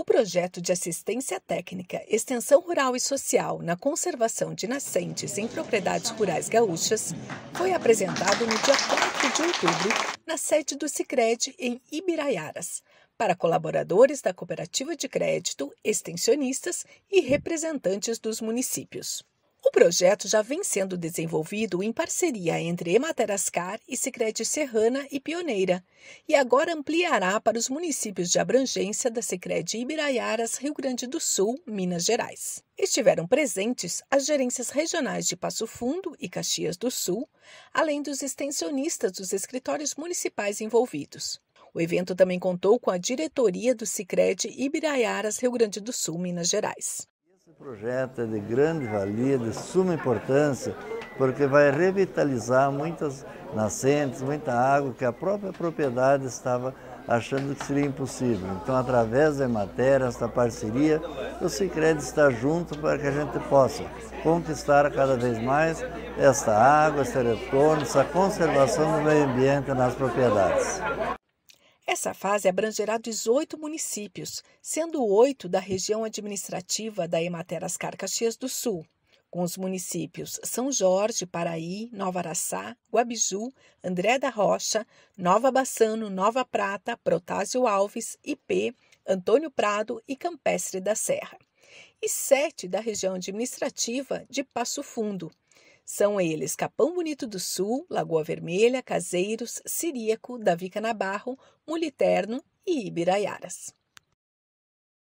O projeto de assistência técnica, extensão rural e social na conservação de nascentes em propriedades rurais gaúchas foi apresentado no dia 4 de outubro na sede do Cicred em Ibiraiaras, para colaboradores da cooperativa de crédito, extensionistas e representantes dos municípios projeto já vem sendo desenvolvido em parceria entre Ematerascar e Sicredi Serrana e Pioneira, e agora ampliará para os municípios de abrangência da Sicredi Ibiraiaras, Rio Grande do Sul, Minas Gerais. Estiveram presentes as gerências regionais de Passo Fundo e Caxias do Sul, além dos extensionistas dos escritórios municipais envolvidos. O evento também contou com a diretoria do Sicredi Ibiraiaras, Rio Grande do Sul, Minas Gerais projeto é de grande valia, de suma importância, porque vai revitalizar muitas nascentes, muita água que a própria propriedade estava achando que seria impossível. Então, através da matéria, esta parceria, o Sicredi está junto para que a gente possa conquistar cada vez mais esta água, esse retorno, essa conservação do meio ambiente nas propriedades. Essa fase abrangerá 18 municípios, sendo oito da região administrativa da Emater Ascar Caxias do Sul, com os municípios São Jorge, Paraí, Nova Araçá, Guabiju, André da Rocha, Nova Bassano, Nova Prata, Protásio Alves, IP, Antônio Prado e Campestre da Serra, e sete da região administrativa de Passo Fundo, são eles Capão Bonito do Sul, Lagoa Vermelha, Caseiros, Siríaco, Davi Canabarro, Muliterno e Ibiraiaras.